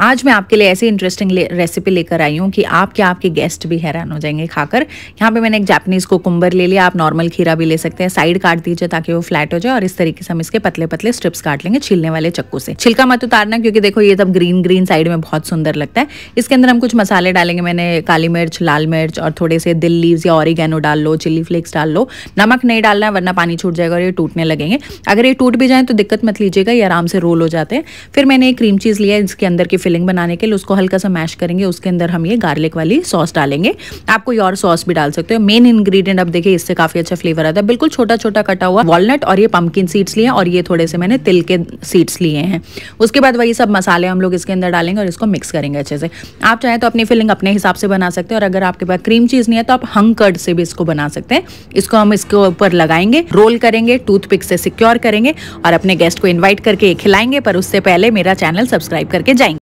आज मैं आपके लिए ऐसी इंटरेस्टिंग ले, रेसिपी लेकर आई हूँ कि आप क्या आपके गेस्ट भी हैरान हो जाएंगे खाकर यहाँ पे मैंने एक जापनीज़ कुंबर ले लिया आप नॉर्मल खीरा भी ले सकते हैं साइड काट दीजिए ताकि वो फ्लैट हो जाए और इस तरीके से हम इसके पतले पतले स्ट्रिप्स काट लेंगे छीलने वाले चक्कू से छिलका मत उतारना क्योंकि देखो ये सब ग्रीन ग्रीन साइड में बहुत सुंदर लगता है इसके अंदर हम कुछ मसाले डालेंगे मैंने काली मिर्च लाल मिर्च और थोड़े से दिल लीव्स या ऑरिगेनो डाल लो चिली फ्लेक्स डाल लो नमक नहीं डालना है वरना पानी छूट जाएगा और ये टूटने लगेंगे अगर ये टूट भी जाए तो दिक्कत मत लीजिएगा ये आराम से रोल हो जाते हैं फिर मैंने एक क्रीम चीज़ लिया इसके अंदर की फिलिंग बनाने के लिए उसको हल्का सा मैश करेंगे उसके अंदर हम ये गार्लिक वाली सॉस डालेंगे आप कोई और सॉस भी डाल सकते हो मेन इंग्रेडिएंट अब देखिए इससे काफी अच्छा फ्लेवर आता है बिल्कुल छोटा छोटा कटा हुआ वॉलनट और ये पंपकिन सीड्स लिए और ये थोड़े से मैंने तिल के सीड्स लिए हैं उसके बाद वही सब मसाले हम लोग इसके अंदर डालेंगे और इसको मिक्स करेंगे अच्छे से आप चाहें तो अपनी फिलिंग अपने हिसाब से बना सकते हैं और अगर आपके पास क्रीम चीज़ नहीं है तो आप हंग कर्ड से भी इसको बना सकते हैं इसको हम इसके ऊपर लगाएंगे रोल करेंगे टूथपिक से सिक्योर करेंगे और अपने गेस्ट को इन्वाइट करके खिलाएंगे पर उससे पहले मेरा चैनल सब्सक्राइब करके जाएंगे